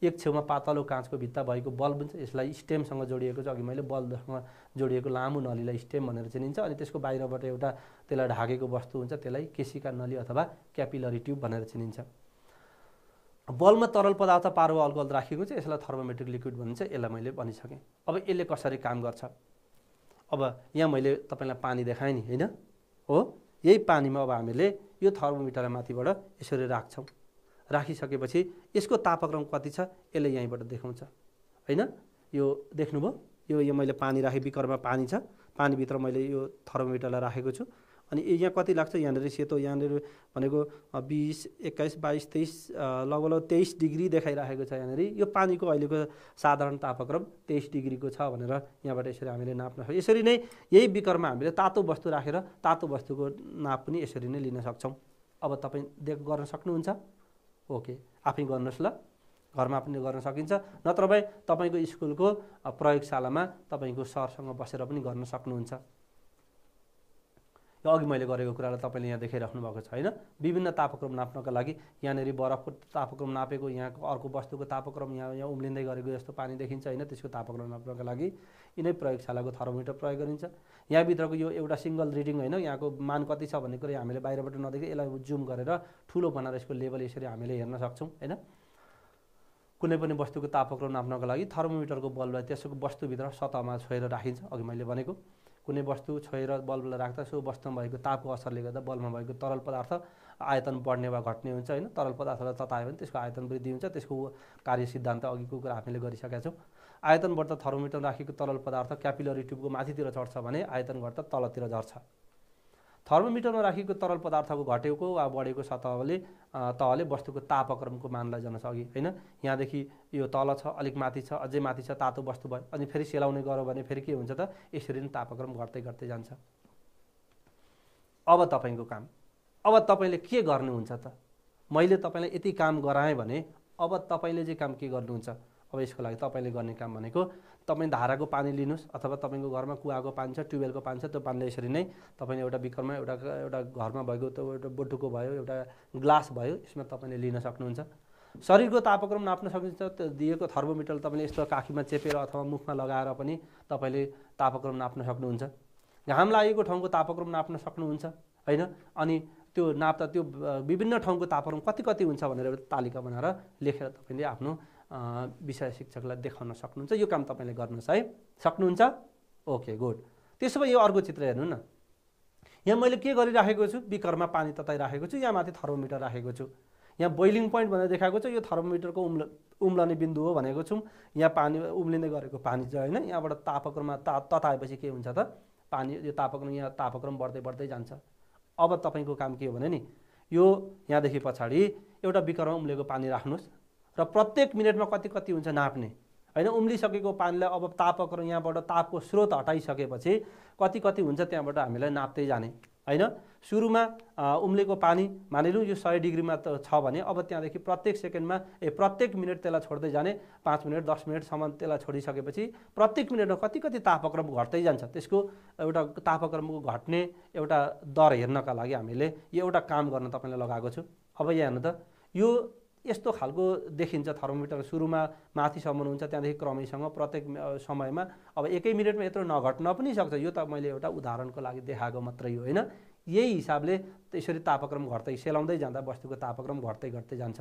एक छेउमा पातलो काँचको भित्ता भएको बल्ब हुन्छ यसलाई स्टेमसँग जोडिएको छ अघि मैले बल्बसँग जोडिएको लामो नलीलाई स्टेम भनेर चिनिन्छ अनि त्यसको बाहिरबाट एउटा त्यसलाई ढाकेको वस्तु हुन्छ त्यसलाई केसीका नली अथवा क्यापिलरी ट्युब भनेर चिनिन्छ बल्बमा तरल पदार्थ पारो अल्कोहल राखेको छ यसलाई थर्मोमेट्रिक लिक्विड भनिन्छ यसलाई मैले भनिसकेँ अब यसले कसरी काम गर्छ अब यहाँ मैले तपाईँलाई पानी देखाएँ नि होइन हो यही पानीमा अब हामीले यो थर्मोमिटरलाई माथिबाट यसरी राख्छौँ राखिसकेपछि यसको तापक्रम कति छ यसले यहीँबाट देखाउँछ होइन यो देख्नुभयो यो मैले पानी राखेँ बिकरमा पानी छ पानीभित्र मैले यो थर्मोमिटरलाई राखेको छु अनि यहाँ कति लाग्छ यहाँनिर सेतो यहाँनिर भनेको बिस एक्काइस बाइस तेइस लगभग लगभग तेइस डिग्री देखाइराखेको छ यहाँनिर यो पानीको अहिलेको साधारण तापक्रम तेइस डिग्रीको छ भनेर यहाँबाट यसरी हामीले नाप्न सक्छौँ यसरी नै यही बिकरमा हामीले तातो वस्तु राखेर तातो वस्तुको नाप पनि यसरी नै लिन सक्छौँ अब तपाईँ देख गर्न सक्नुहुन्छ ओके आफै गर्नुहोस् ल घरमा पनि गर्न सकिन्छ नत्र भए तपाईँको स्कुलको प्रयोगशालामा तपाईँको सरसँग बसेर पनि गर्न सक्नुहुन्छ यो अघि मैले गरेको कुरालाई तपाईँले यहाँ देखाइराख्नु भएको छ होइन विभिन्न तापक्रम नाप्नका लागि यहाँनिर बरफको तापक्रम नापेको यहाँको अर्को वस्तुको तापक्रम यहाँ यहाँ उम्लिँदै गरेको जस्तो पानी देखिन्छ होइन त्यसको तापक्रम नाप्नका लागि यिनै प्रयोगशालाको थर्मोमिटर प्रयोग गरिन्छ यहाँभित्रको यो एउटा सिङ्गल रिडिङ होइन यहाँको मान कति छ भन्ने कुरा हामीले बाहिरबाट नदेखि यसलाई जुम गरेर ठुलो बनाएर यसको लेभल यसरी हामीले हेर्न सक्छौँ होइन कुनै पनि वस्तुको तापक्रम नाप्नको लागि थर्मोमिटरको बललाई त्यसको वस्तुभित्र सतहमा छोएर राखिन्छ अघि मैले भनेको कुनै वस्तु छोएर बल्बलाई राख्दा सो वस्तुमा भएको तापको असरले गर्दा बल्बमा भएको तरल पदार्थ आयतन बढ्ने वा घट्ने हुन्छ होइन तरल पदार्थलाई ततायो भने त्यसको आयतन वृद्धि हुन्छ त्यसको कार्य सिद्धान्त अघिको कुरा हामीले गरिसकेका छौँ आयतन बढ्दा थर्मोमिटर राखेको तरल पदार्थ क्यापिलरी ट्युबको माथितिर चढ्छ भने आयतन घट्दा तलतिर झर्छ थर्मोमिटरमा राखेको तरल पदार्थको घटेको वा बढेको सतहले तहले वस्तुको तापक्रमको मानलाई जान सकि होइन यहाँदेखि यो तल छ अलिक माथि छ अझै माथि छ तातो वस्तु भयो अनि फेरि सेलाउने गऱ्यो भने फेरि के हुन्छ त यसरी नै तापक्रम घट्दै घट्दै जान्छ अब तपाईँको काम अब तपाईँले के गर्नुहुन्छ त मैले तपाईँलाई यति काम गराएँ भने अब तपाईँले चाहिँ काम के गर्नुहुन्छ अब यसको लागि तपाईँले गर्ने काम भनेको तपाईँ धाराको पानी लिनुहोस् अथवा तपाईँको घरमा कुवाको पानी छ ट्युबवेलको पानी छ त्यो पानीले यसरी नै तपाईँले एउटा बिकरमा एउटा एउटा घरमा भएको त्यो एउटा बोटुको भयो एउटा ग्लास भयो यसमा तपाईँले लिन सक्नुहुन्छ शरीरको तापक्रम नाप्न सकिन्छ त्यो दिएको थर्मोमिटर तपाईँले यस्तो काखीमा चेपेर अथवा मुखमा लगाएर पनि तपाईँले तापक्रम नाप्न सक्नुहुन्छ घाम लागेको ठाउँको तापक्रम नाप्न सक्नुहुन्छ होइन अनि त्यो नाप्दा त्यो विभिन्न ठाउँको तापक्रम कति कति हुन्छ भनेर तालिका बनाएर लेखेर तपाईँले आफ्नो विषय शिक्षकलाई देखाउन सक्नुहुन्छ यो काम तपाईँले गर्नुहोस् है सक्नुहुन्छ ओके गुड त्यसो भए यो अर्को चित्र हेर्नु न यहाँ मैले के गरिराखेको छु बिकरमा पानी तताइराखेको छु यहाँ माथि थर्मोमिटर राखेको छु यहाँ बोइलिङ पोइन्ट भनेर देखाएको छु यो थर्मोमिटरको उम्ल उम्लने बिन्दु हो भनेको छौँ यहाँ पानी उम्लिँदै गरेको पानी चाहिँ होइन यहाँबाट तापक्रममा ता तताएपछि के हुन्छ त पानी यो तापक्रम यहाँ तापक्रम बढ्दै बढ्दै जान्छ अब तपाईँको काम के हो भने नि यो यहाँदेखि पछाडि एउटा बिकरमा उम्लेको पानी राख्नुहोस् र प्रत्येक मिनटमा कति कति हुन्छ नाप्ने होइन उम्लिसकेको पानीलाई अब तापक्रम यहाँबाट तापको स्रोत हटाइसकेपछि कति कति हुन्छ त्यहाँबाट हामीलाई नाप्दै जाने होइन सुरुमा उम्लेको पानी मानिलिउँ यो सय डिग्रीमा त छ भने अब त्यहाँदेखि प्रत्येक सेकेन्डमा ए प्रत्येक मिनट त्यसलाई छोड्दै जाने पाँच मिनट दस मिनटसम्म त्यसलाई छोडिसकेपछि प्रत्येक मिनटमा कति कति तापक्रम घट्दै जान्छ त्यसको एउटा तापक्रमको घट्ने एउटा दर हेर्नका लागि हामीले यो एउटा काम गर्न तपाईँलाई लगाएको छु अब यहाँ हेर्नु त यो यस्तो खालको देखिन्छ थर्मोमिटर सुरुमा माथिसम्म हुन्छ त्यहाँदेखि क्रमैसँग प्रत्येक समयमा अब एकै मिनटमा यत्रो नघट्न पनि सक्छ यो त मैले एउटा उदाहरणको लागि देखाएको मात्रै हो होइन यही हिसाबले यसरी तापक्रम घट्दै सेलाउँदै जाँदा वस्तुको तापक्रम घट्दै घट्दै जान्छ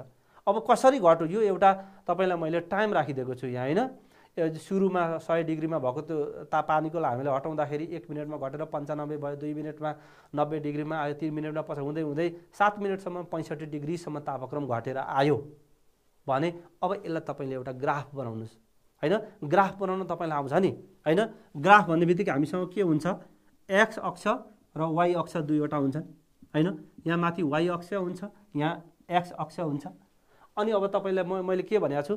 अब कसरी घट्यो यो एउटा तपाईँलाई मैले टाइम राखिदिएको छु यहाँ होइन सुरुमा सय डिग्रीमा भएको त्यो ता पानीको हामीले हटाउँदाखेरि एक मिनटमा घटेर पन्चानब्बे भयो दुई मिनटमा नब्बे डिग्रीमा आयो तिन मिनटमा पछाडि हुँदै हुँदै सात मिनटसम्म पैँसठी डिग्रीसम्म तापक्रम घटेर आयो भने अब यसलाई तपाईँले एउटा ग्राफ बनाउनुहोस् होइन ग्राफ बनाउन तपाईँलाई आउँछ नि होइन ग्राफ भन्ने बित्तिकै हामीसँग के हुन्छ एक्स अक्ष र वाइ अक्ष दुईवटा हुन्छन् होइन यहाँ माथि वाइ अक्ष हुन्छ यहाँ एक्स अक्ष हुन्छ अनि अब तपाईँलाई म मैले के भनेको छु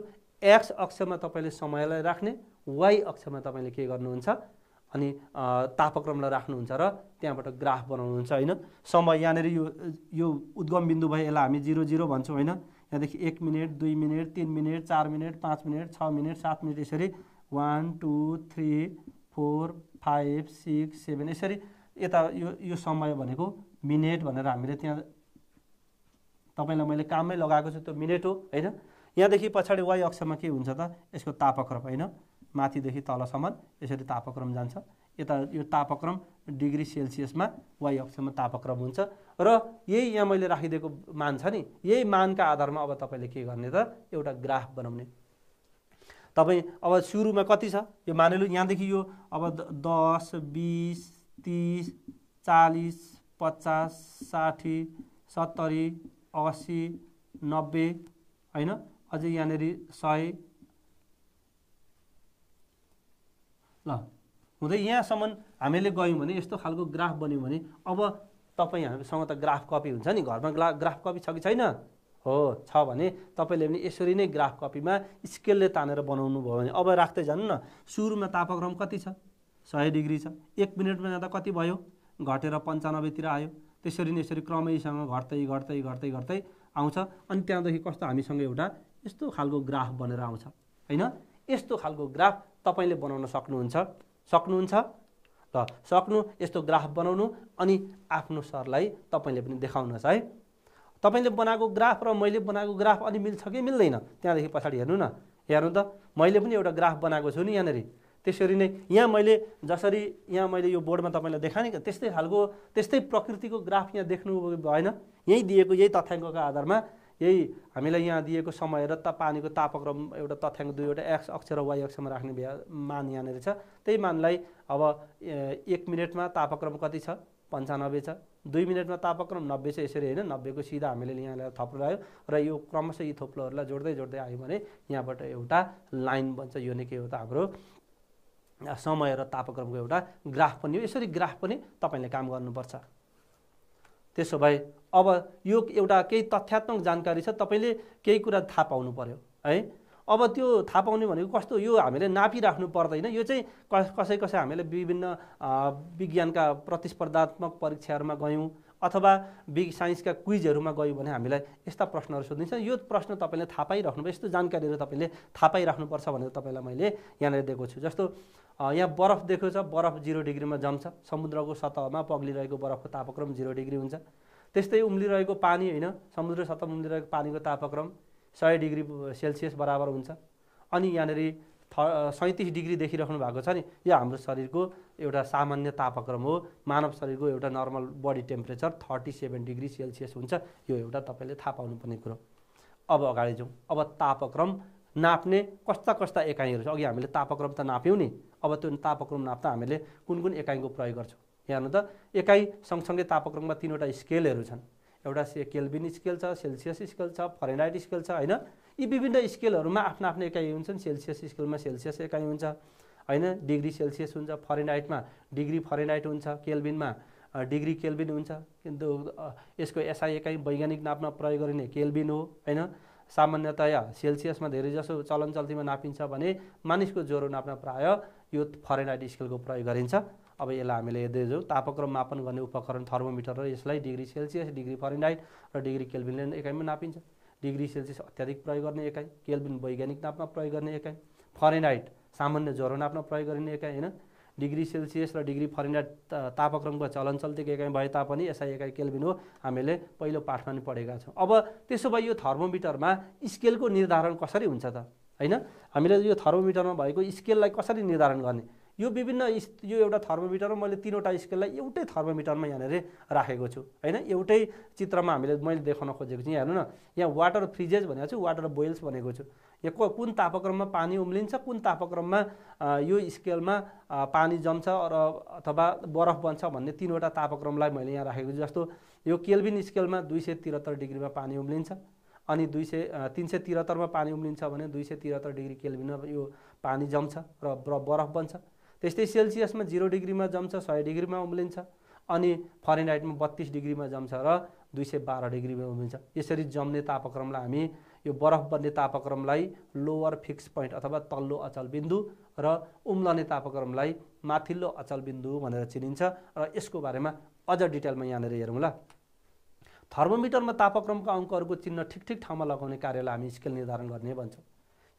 एक्स अक्षमा तपाईँले समयलाई राख्ने वाइ अक्षमा तपाईँले के गर्नुहुन्छ अनि तापक्रमलाई राख्नुहुन्छ र त्यहाँबाट ग्राफ बनाउनुहुन्छ होइन समय यहाँनिर यो यो उद्गम बिन्दु भयो यसलाई हामी जिरो जिरो भन्छौँ होइन यहाँदेखि एक मिनट दुई मिनट तिन मिनट चार मिनट पाँच मिनट छ मिनट सात मिनट यसरी one two three four five six seven यसरी यता यो यो समय भनेको मिनेट भनेर हामीले त्यहाँ तपाईँलाई मैले काममै लगाएको छु त्यो मिनेट हो होइन यहाँदेखि पछाडि वाइ अक्षमा के हुन्छ त यसको तापक्रम होइन माथिदेखि तलसम्म यसरी तापक्रम जान्छ यता यो तापक्रम डिग्री सेल्सियसमा वाइ अक्षमा तापक्रम हुन्छ र यही यहाँ मैले राखिदिएको मान छ नि यही मानका आधारमा अब तपाईँले के गर्ने त एउटा ग्राफ बनाउने तपाईँ अब सुरुमा कति छ यो मानेलु यहाँदेखि यो अब दस बिस तिस चालिस पचास साठी सत्तरी असी नब्बे होइन अझै यहाँनिर सय ल हुँदै यहाँसम्म हामीले गयौँ भने यस्तो खालको ग्राफ बन्यौँ भने अब तपाईँ हामीसँग त ग्राफ कपी हुन्छ नि घरमा ग्रा ग्राफ कपी छ कि छैन हो छ भने तपाईँले पनि यसरी नै ग्राफ कपीमा स्केलले तानेर बनाउनु भयो भने अब राख्दै जानु न सुरुमा तापक्रम कति छ सय डिग्री छ एक मिनटमा जाँदा कति भयो घटेर पन्चानब्बेतिर आयो त्यसरी नै यसरी क्रमैसँग घट्दै घट्दै घट्दै घट्दै आउँछ अनि त्यहाँदेखि कस्तो हामीसँग एउटा यस्तो खालको ग्राफ बनेर आउँछ होइन यस्तो खालको ग्राफ तपाईँले बनाउन सक्नुहुन्छ सक्नुहुन्छ ल सक्नु यस्तो ग्राफ बनाउनु अनि आफ्नो सरलाई तपाईँले पनि देखाउनुहोस् है तपाईँले बनाएको ग्राफ र मैले बनाएको ग्राफ अनि मिल्छ कि मिल्दैन त्यहाँदेखि पछाडि हेर्नु न हेर्नु त मैले पनि एउटा ग्राफ बनाएको छु नि यहाँनिर त्यसरी नै यहाँ मैले जसरी यहाँ मैले यो बोर्डमा तपाईँलाई देखाएँ त्यस्तै खालको त्यस्तै प्रकृतिको ग्राफ यहाँ देख्नु भएन यहीँ दिएको यही तथ्याङ्कको आधारमा यही हामीलाई यहाँ दिएको समय र त पानीको तापक्रम एउटा तथ्याङ्क दुईवटा एक्स अक्ष र वाइ अक्षमा राख्ने भ्या मान यहाँनिर छ त्यही मानलाई अब एक मिनटमा तापक्रम कति छ पन्चानब्बे छ दुई मिनटमा तापक्रम नब्बे छ यसरी होइन नब्बेको सिधा हामीले ल्याएर थप्लो आयो र यो क्रमशः यी थोप्लोहरूलाई जोड्दै जोड्दै आयो भने यहाँबाट एउटा लाइन बन्छ यो नै के हो त हाम्रो समय र तापक्रमको एउटा ग्राफ पनि हो यसरी ग्राफ पनि तपाईँले काम गर्नुपर्छ त्यसो भए अब यो एउटा केही तथ्यात्मक जानकारी छ तपाईँले केही कुरा थाहा पाउनु पऱ्यो है अब त्यो थाहा पाउने भनेको कस्तो यो हामीले नापिराख्नु पर्दैन यो चाहिँ कसै कसै हामीले विभिन्न विज्ञानका प्रतिस्पर्धात्मक परीक्षाहरूमा गयौँ अथवा बिग साइन्सका क्विजहरूमा गयो भने हामीलाई यस्ता प्रश्नहरू सोधिन्छ यो प्रश्न तपाईँले थाहा पाइराख्नु यस्तो जानकारीहरू तपाईँले थाहा पाइराख्नुपर्छ भनेर तपाईँलाई मैले यहाँनिर दिएको छु जस्तो यहाँ बरफ दिएको छ बरफ जिरो डिग्रीमा जम्छ समुद्रको सतहमा पग्लिरहेको बरफको तापक्रम जिरो डिग्री हुन्छ त्यस्तै उम्लिरहेको पानी होइन समुद्र सतहमा उम्लिरहेको पानीको तापक्रम सय डिग्री सेल्सियस बराबर हुन्छ अनि यहाँनिर सैँतिस डिग्री देखिराख्नु भएको छ नि यो हाम्रो शरीरको एउटा सामान्य तापक्रम हो मानव शरीरको एउटा normal body temperature thirty seven degree Celsius हुन्छ यो एउटा तपाईँले थाहा पाउनुपर्ने कुरो अब अगाडि जाउँ अब तापक्रम नाप्ने कस्ता कस्ता एकाइहरू छ अघि हामीले तापक्रम त नाप्यौँ नि अब त्यो तापक्रम नाप्दा हामीले कुन कुन एकाइको प्रयोग गर्छौँ यहाँ हेर्नु त एकाइ सँगसँगै तापक्रममा तिनवटा स्केलहरू छन् एउटा से केल्बिन स्केल छ सेल्सियस स्केल छ फरेनाइट स्केल छ होइन यी विभिन्न स्केलहरूमा आफ्नो आफ्नो एकाइ हुन्छन् सेल्सियस स्केलमा सेल्सियस एकाइ हुन्छ होइन डिग्री सेल्सियस हुन्छ फरेनहाइटमा डिग्री फरेनहाइट हुन्छ केल्बिनमा डिग्री केल्बिन हुन्छ किन्तु यसको एसआई एकाइ वैज्ञानिक नापमा प्रयोग गरिने केल्बिन हो होइन सामान्यतया सेल्सियसमा धेरै जसो चलन चल्तीमा नापिन्छ भने मानिसको ज्वरो नाप्न प्रायः यो फरेनहाइट स्केलको प्रयोग गरिन्छ अब यसलाई हामीले हेर्दै जाउँ तापक्रम मापन गर्ने उपकरण थर्मोमिटर र यसलाई डिग्री सेल्सियस डिग्री फरेनहाइट र डिग्री केल्बिनले एकाइमा नापिन्छ डिग्री सेल्सियस अत्याधिक प्रयोग गर्ने एकाइ केल्बिन वैज्ञानिक नापमा प्रयोग गर्ने एकाइ फरेनहाइट सामान्य ज्वरो नापमा प्रयोग गरिने एकाइ होइन डिग्री सेल्सियस र डिग्री फरेनहाइट तापक्रमको चलन चल्तीको एकाइ भए तापनि यसलाई एकाइ केल्बिन हो हामीले पहिलो पाठमा नि पढेका छौँ अब त्यसो भए यो थर्मोमिटरमा स्केलको निर्धारण कसरी हुन्छ त होइन हामीले यो थर्मोमिटरमा भएको स्केललाई कसरी निर्धारण गर्ने यो विभिन्न यो एउटा थर्मोमिटरमा मैले तिनवटा स्केललाई एउटै थर्मोमिटरमा यहाँनिर राखेको छु होइन एउटै चित्रमा हामीले मैले देखाउन खोजेको छु यहाँ हेर्नु न यहाँ वाटर फ्रिजेज भनेको छु वाटर बोइल्स भनेको छु यहाँ को कुन तापक्रममा पानी उम्लिन्छ कुन तापक्रममा यो स्केलमा पानी जम्छ र अथवा बरफ बन्छ भन्ने तिनवटा तापक्रमलाई मैले यहाँ राखेको छु जस्तो यो केल्भिन स्केलमा दुई सय त्रिहत्तर डिग्रीमा पानी उम्लिन्छ अनि दुई सय तिन सय त्रिहत्तरमा पानी उम्लिन्छ भने दुई सय त्रिहत्तर डिग्री केल्भिनमा यो पानी जम्छ र बरफ बन्छ त्यस्तै सेल्सियसमा जिरो डिग्रीमा जम्छ सय डिग्रीमा उम्लिन्छ अनि फरेनहाइटमा बत्तिस डिग्रीमा जम्छ र दुई सय बाह्र डिग्रीमा उम्लिन्छ यसरी जम्ने तापक्रमलाई हामी यो बरफ बन्ने तापक्रमलाई लोवर फिक्स पोइन्ट अथवा तल्लो अचल बिन्दु र उम्लने तापक्रमलाई माथिल्लो अचल बिन्दु भनेर चिनिन्छ र यसको बारेमा अझ डिटेलमा यहाँनिर हेरौँ ल थर्मोमिटरमा तापक्रमका अङ्कहरूको चिन्ह ठिक ठिक ठाउँमा लगाउने कार्यलाई हामी स्केल निर्धारण गर्ने भन्छौँ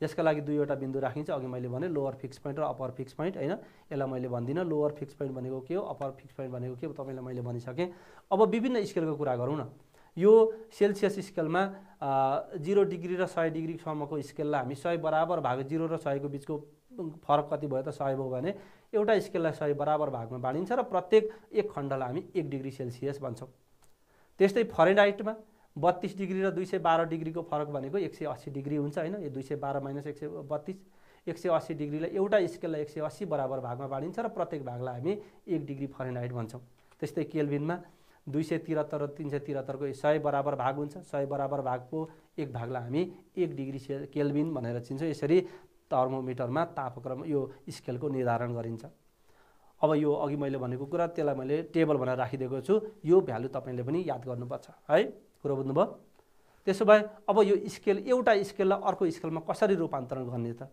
यसका लागि दुईवटा बिन्दु राखिन्छ अघि मैले भने लोअर फिक्स पोइन्ट र अप्पर फिक्स पोइन्ट होइन यसलाई मैले भन्दिनँ लोअर फिक्स पोइन्ट भनेको के हो अप्पर फिक्स पोइन्ट भनेको के हो तपाईँलाई मैले भनिसकेँ अब विभिन्न स्केलको कुरा गरौँ न यो सेल्सियस स्केलमा जिरो डिग्री र सय डिग्रीसम्मको स्केललाई हामी सय बराबर भाग जिरो र सयको बिचको फरक कति भयो त सय भयो भने एउटा स्केललाई सय बराबर भागमा बाँडिन्छ र प्रत्येक एक खण्डलाई हामी एक डिग्री सेल्सियस भन्छौँ त्यस्तै फरेनहाइटमा बत्तिस डिग्री र दुई सय बाह्र डिग्रीको फरक भनेको एक सय अस्सी डिग्री हुन्छ होइन यो दुई सय बाह्र माइनस एक सय बत्तिस एक सय अस्सी डिग्रीलाई एउटा स्केललाई एक सय अस्सी बराबर भागमा बाँडिन्छ र प्रत्येक भागलाई हामी एक डिग्री फरेनहाइट भन्छौँ त्यस्तै केल्भिनमा दुई सय त्रिहत्तर र तिन सय त्रिहत्तरको सय बराबर भाग हुन्छ सय बराबर भागको एक भागलाई हामी एक डिग्री से केल्भिन भनेर चिन्छौँ यसरी थर्मोमिटरमा तापक्रम यो स्केलको निर्धारण गरिन्छ अब यो अघि मैले भनेको कुरा त्यसलाई मैले टेबल भनेर राखिदिएको छु यो भ्यालु तपाईँले पनि याद गर्नुपर्छ है कुरो बुझ्नुभयो त्यसो भए अब यो स्केल एउटा स्केललाई अर्को स्केलमा कसरी रूपान्तरण गर्ने त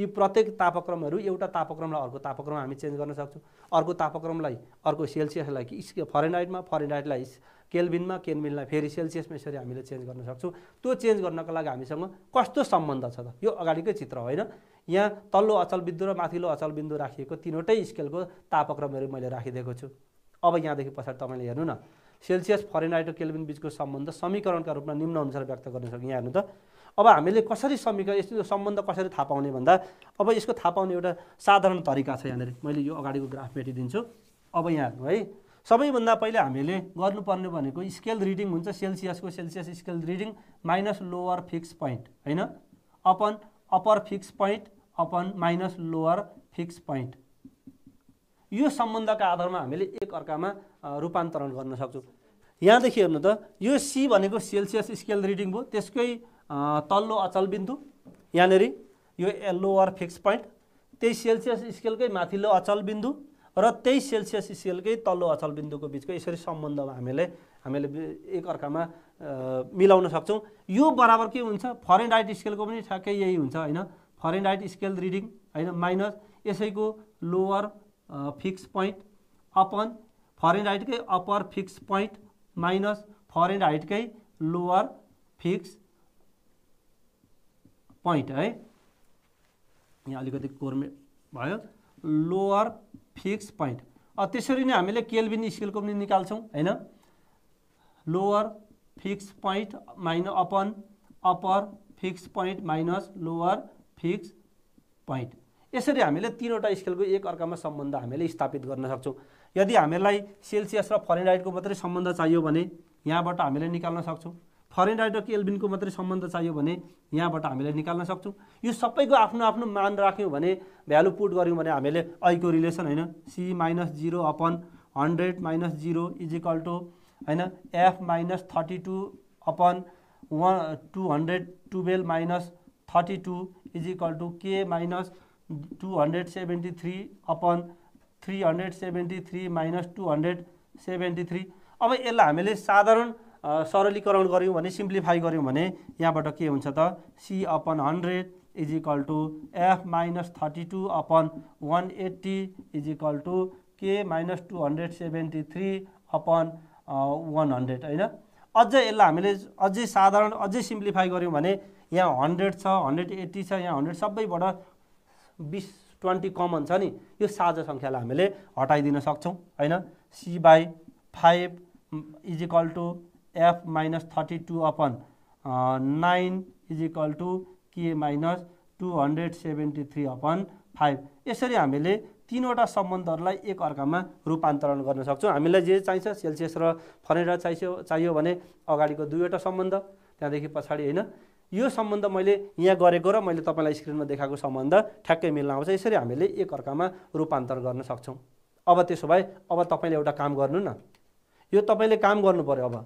यी प्रत्येक तापक्रमहरू एउटा तापक्रमलाई अर्को तापक्रममा हामी चेन्ज गर्न सक्छौँ अर्को तापक्रमलाई अर्को सेल्सियसलाई स्के फरेनाइटमा फरेनाइटलाई केल्भिनमा केल्भिनलाई फेरि सेल्सियसमा यसरी हामीले चेन्ज गर्न सक्छौँ त्यो चेन्ज गर्नको लागि हामीसँग कस्तो सम्बन्ध छ त यो अगाडिकै चित्र होइन यहाँ तल्लो अचल बिन्दु र माथिल्लो अचल बिन्दु राखिएको तिनवटै स्केलको तापक्रमहरू मैले राखिदिएको छु अब यहाँदेखि पछाडि तपाईँले हेर्नु न सेल्सियस फरेनहाइट र केल्भिन बिचको सम्बन्ध समीकरणका रूपमा निम्नअनुसार व्यक्त गर्न सक्यौँ यहाँ हेर्नु त अब हामीले कसरी समीकरण यस्तो सम्बन्ध कसरी थाहा पाउने भन्दा अब यसको थाहा पाउने एउटा साधारण तरिका छ यहाँनिर मैले यो अगाडिको ग्राफ भेटिदिन्छु अब यहाँ हेर्नु है सबैभन्दा पहिला हामीले गर्नुपर्ने भनेको स्केल रिडिङ हुन्छ सेल्सियसको Celsius scale reading minus lower fix point होइन upon upper fix point upon minus lower fix point यो सम्बन्धका आधारमा हामीले एक अर्कामा रूपान्तरण गर्न सक्छौँ यहाँदेखि हेर्नु त यो सी भनेको सेल्सियस स्केल रिडिङ भयो त्यसकै तल्लो अचल बिन्दु यहाँनिर यो लोवर फिक्स पोइन्ट त्यही सेल्सियस स्केलकै माथिल्लो अचल बिन्दु र त्यही सेल्सियस स्केलकै तल्लो अचल बिन्दुको बिचको यसरी सम्बन्धमा हामीले हामीले एक अर्कामा मिलाउन सक्छौँ यो बराबर के हुन्छ फरेन डाइट स्केलको पनि ठ्याक्कै यही हुन्छ होइन फरेन डाइट स्केल रिडिङ होइन माइनस यसैको लोवर फिक्स पॉइंट अपन फरेन हाइटकै अप्पर फिक्स पॉइंट माइनस फरेन हाइटकै लोअर फिक्स पॉइंट हाई यहाँ कोर कोर्मे भो लोअर फिक्स पॉइंट तेरी नहीं हमें केलबिन स्किल को निकाल्छौँ है lower fix point minus upon upper fix point minus lower fix point यसरी हामीले तिनवटा स्केलको एक अर्कामा सम्बन्ध हामीले स्थापित गर्न सक्छौँ यदि हामीलाई सेल्सियस र फरेन राइटको मात्रै सम्बन्ध चाहियो भने यहाँबाट हामीले निकाल्न सक्छौँ फरेन राइट र केल्बिनको मात्रै सम्बन्ध चाहियो भने यहाँबाट हामीले निकाल्न सक्छौँ यो सबैको आफ्नो आफ्नो मान राख्यौँ भने भ्यालु पुट गऱ्यौँ भने हामीले ऐको रिलेसन होइन C minus zero upon hundred minus zero equal to होइन F minus thirty two upon one two hundred twelve minus thirty two equal to K minus two hundred seventy three upon three hundred seventy three minus two hundred seventy three अब यसलाई हामीले साधारण सरलीकरण गऱ्यौँ भने simplify गऱ्यौँ भने यहाँबाट के हुन्छ त C upon hundred is equal to F minus thirty two upon one eighty is equal to K minus two hundred seventy three upon one hundred होइन अझ यसलाई हामीले अझै साधारण अझै सिम्प्लिफाई गऱ्यौँ भने यहाँ हन्ड्रेड छ हन्ड्रेड एट्टी छ यहाँ हन्ड्रेड सबैबाट बिस ट्वेन्टी कमन छ नि यो साझा सङ्ख्यालाई हामीले हटाइदिन सक्छौँ होइन C by five is equal to F minus thirty two upon nine is equal to K minus two hundred seventy three upon five यसरी हामीले तिनवटा सम्बन्धहरूलाई एकअर्कामा रूपान्तरण गर्न सक्छौँ हामीलाई जे चाहिन्छ सेल्सियस र फरेनर चाहियो चाहियो भने अगाडिको दुईवटा सम्बन्ध त्यहाँदेखि पछाडि होइन यो सम्बन्ध मैले यहाँ गरेको र मैले तपाईँलाई स्क्रिनमा देखाएको सम्बन्ध ठ्याक्कै मिल्न आउँछ यसरी हामीले एकअर्कामा रूपान्तर गर्न सक्छौँ अब त्यसो भए अब तपाईँले एउटा काम गर्नु न यो तपाईँले काम गर्नु पऱ्यो अब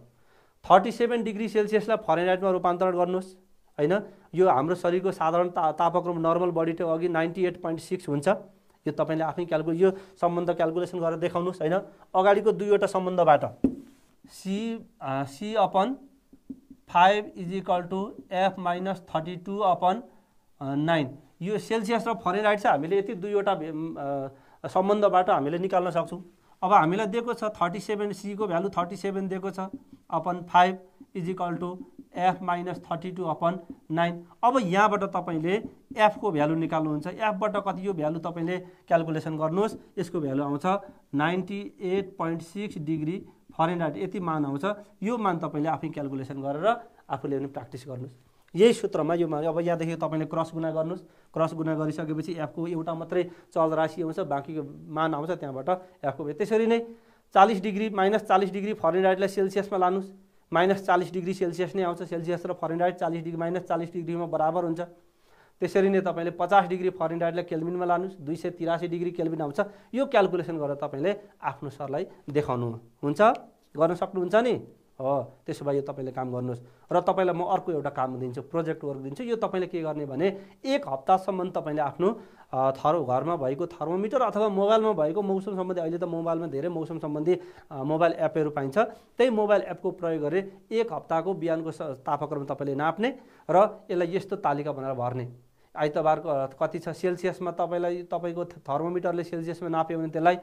थर्टी सेभेन डिग्री सेल्सियसलाई फरेनहाइटमा रूपान्तरण गर्नुहोस् होइन यो हाम्रो शरीरको साधारण ता तापक्रम नर्मल बडी टु अघि नाइन्टी एट पोइन्ट सिक्स हुन्छ यो तपाईँले आफ्नै क्यालकुले यो सम्बन्ध क्यालकुलेसन गरेर देखाउनुहोस् होइन अगाडिको दुईवटा सम्बन्धबाट C C upon five is equal to F minus thirty two upon nine यो सेल्सियस र फरेनहाइट चाहिँ हामीले यति दुईवटा सम्बन्धबाट हामीले निकाल्न सक्छौँ अब हामीलाई दिएको छ थर्टी सेभेन सीको भ्यालु थर्टी सेभेन दिएको छ upon five is equal to F minus thirty two upon nine अब यहाँबाट तपाईँले एफको भ्यालु निकाल्नुहुन्छ एफबाट कति यो भ्यालु तपाईँले क्यालकुलेसन गर्नुहोस् यसको भ्यालु आउँछ ninety eight point six degree Fahrenheit यति मान आउँछ यो मान तपाईँले आफै क्यालकुलेसन गरेर आफूले पनि प्र्याक्टिस गर्नुहोस् यही सूत्रमा यो मान अब यहाँदेखि तपाईँले क्रस गुना गर्नुहोस् क्रस गुना गरिसकेपछि एफको एउटा मात्रै चल राशि आउँछ बाँकीको मान आउँछ त्यहाँबाट एफको त्यसरी नै चालिस डिग्री माइनस चालिस डिग्री फरेन फरेनहाइटलाई सेल्सियसमा लानुहोस् माइनस चालिस डिग्री सेल्सियस नै आउँछ सेल्सियस र फरेन फरेनहाइट चालिस डिग्री माइनस चालिस डिग्रीमा बराबर हुन्छ त्यसरी नै तपाईँले पचास डिग्री फरेनहाइटलाई केल्बिनमा लानुहोस् दुई सय तिरासी डिग्री केल्बिन आउँछ यो क्यालकुलेसन गरेर तपाईँले आफ्नो सरलाई देखाउनु हुन्छ गर्न सक्नुहुन्छ नि हो त्यसो भए यो तपाईँले काम गर्नुहोस् र तपाईँलाई म अर्को एउटा काम दिन्छु प्रोजेक्ट वर्क दिन्छु यो तपाईँले के गर्ने भने एक हप्तासम्म तपाईँले आफ्नो थर्मो घरमा भएको थर्मोमिटर अथवा मोबाइलमा भएको मौसम सम्बन्धी अहिले त मोबाइलमा धेरै मौसम सम्बन्धी मोबाइल एपहरू पाइन्छ त्यही मोबाइल एपको प्रयोग गरेर एक हप्ताको बिहानको तापक्रम तपाईँले नाप्ने र यसलाई यस्तो तालिका बनाएर भर्ने आइतबारको कति छ सेल्सियसमा तपाईँलाई तपाईँको थर्मोमिटरले सेल्सियसमा नाप्यो भने त्यसलाई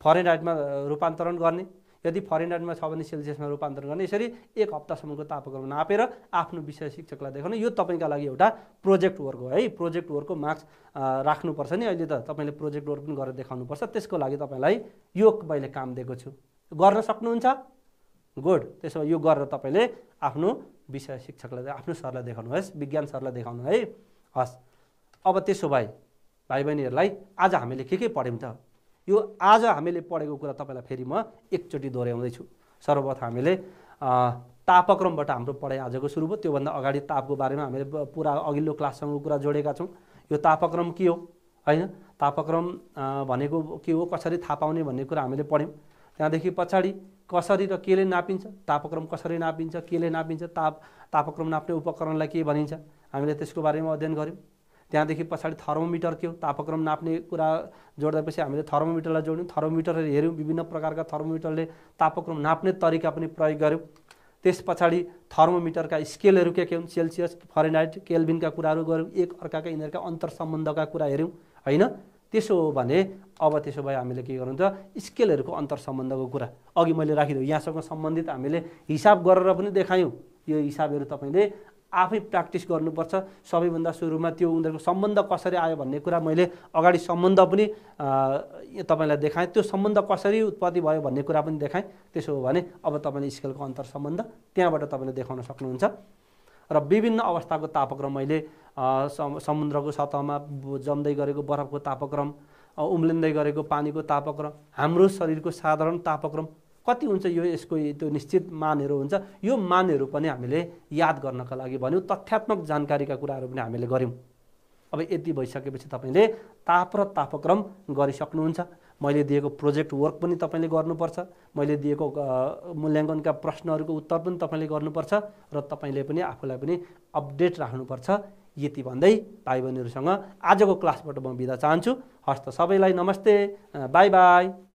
फरेनहाइटमा रूपान्तरण गर्ने यदि फरेनहाइटमा छ भने सेल्सियसमा रूपान्तरण गर्ने यसरी एक हप्तासम्मको तापक्रम नापेर आफ्नो विषय शिक्षकलाई देखाउने यो तपाईँका लागि एउटा प्रोजेक्ट वर्क हो है प्रोजेक्ट वर्कको मार्क्स राख्नुपर्छ नि अहिले त तपाईँले प्रोजेक्ट वर्क पनि गरेर देखाउनुपर्छ त्यसको लागि तपाईँलाई यो मैले काम दिएको छु गर्न सक्नुहुन्छ गुड त्यसो भए यो गरेर तपाईँले आफ्नो विषय शिक्षकलाई आफ्नो सरलाई देखाउनुहोस् विज्ञान सरलाई देखाउनु है हस् अब त्यसो भए भाइ बहिनीहरूलाई आज हामीले के के पढ्यौँ त यो आज हामीले पढेको कुरा तपाईँलाई फेरि म एकचोटि दोहोऱ्याउँदैछु सर्वप्रथम हामीले तापक्रमबाट हाम्रो पढाइ आजको सुरु भयो त्योभन्दा अगाडि तापको बारेमा हामीले पुरा अघिल्लो क्लाससँग कुरा जोडेका छौँ यो तापक्रम के हो होइन तापक्रम भनेको के हो कसरी थाहा पाउने भन्ने कुरा हामीले पढ्यौँ त्यहाँदेखि पछाडि कसरी र केले नापिन्छ तापक्रम कसरी नापिन्छ केले नापिन्छ ताप तापक्रम नाप्ने उपकरणलाई के भनिन्छ हामीले त्यसको बारेमा अध्ययन गऱ्यौँ त्यहाँदेखि पछाडि थर्मोमिटर के हो तापक्रम नाप्ने कुरा जोड्दापछि हामीले थर्मोमिटरलाई जोड्यौँ थर्मोमिटर हेऱ्यौँ विभिन्न प्रकारका थर्मोमिटरले तापक्रम नाप्ने तरिका पनि प्रयोग गऱ्यौँ त्यस पछाडि थर्मोमिटरका स्केलहरू के के हुन् सेल्सियस फरेनाइट केल्भिनका कुराहरू गऱ्यौँ एक अर्काका यिनीहरूका अन्तर सम्बन्धका कुरा हेऱ्यौँ होइन त्यसो हो भने अब त्यसो भए हामीले के गर्नुहुन्छ स्केलहरूको अन्तर सम्बन्धको कुरा अघि मैले राखिदियो यहाँसँग सम्बन्धित हामीले हिसाब गरेर पनि देखायौँ यो हिसाबहरू तपाईँले आफै प्र्याक्टिस गर्नुपर्छ सबैभन्दा सुरुमा त्यो उनीहरूको सम्बन्ध कसरी आयो भन्ने कुरा मैले अगाडि सम्बन्ध पनि तपाईँलाई देखाएँ त्यो सम्बन्ध कसरी उत्पत्ति भयो भन्ने कुरा पनि देखाएँ त्यसो हो भने अब तपाईँले स्केलको अन्तर सम्बन्ध त्यहाँबाट तपाईँले देखाउन सक्नुहुन्छ र विभिन्न अवस्थाको तापक्रम मैले समुद्रको सतहमा जम्दै गरेको बरफको तापक्रम उम्लिँदै गरेको पानीको तापक्रम हाम्रो शरीरको साधारण तापक्रम कति हुन्छ यो यसको त्यो निश्चित मानहरू हुन्छ यो मानहरू पनि हामीले याद गर्नका लागि भन्यौँ तथ्यात्मक जानकारीका कुराहरू पनि हामीले गऱ्यौँ अब यति भइसकेपछि तपाईँले ताप र तापक्रम गरिसक्नुहुन्छ मैले दिएको प्रोजेक्ट वर्क पनि तपाईँले गर्नुपर्छ मैले दिएको मूल्याङ्कनका प्रश्नहरूको उत्तर पनि तपाईँले गर्नुपर्छ र तपाईँले पनि आफूलाई पनि अपडेट राख्नुपर्छ यति भन्दै भाइ बहिनीहरूसँग आजको क्लासबाट म बिदा चाहन्छु हस्त सबैलाई नमस्ते बाई बाई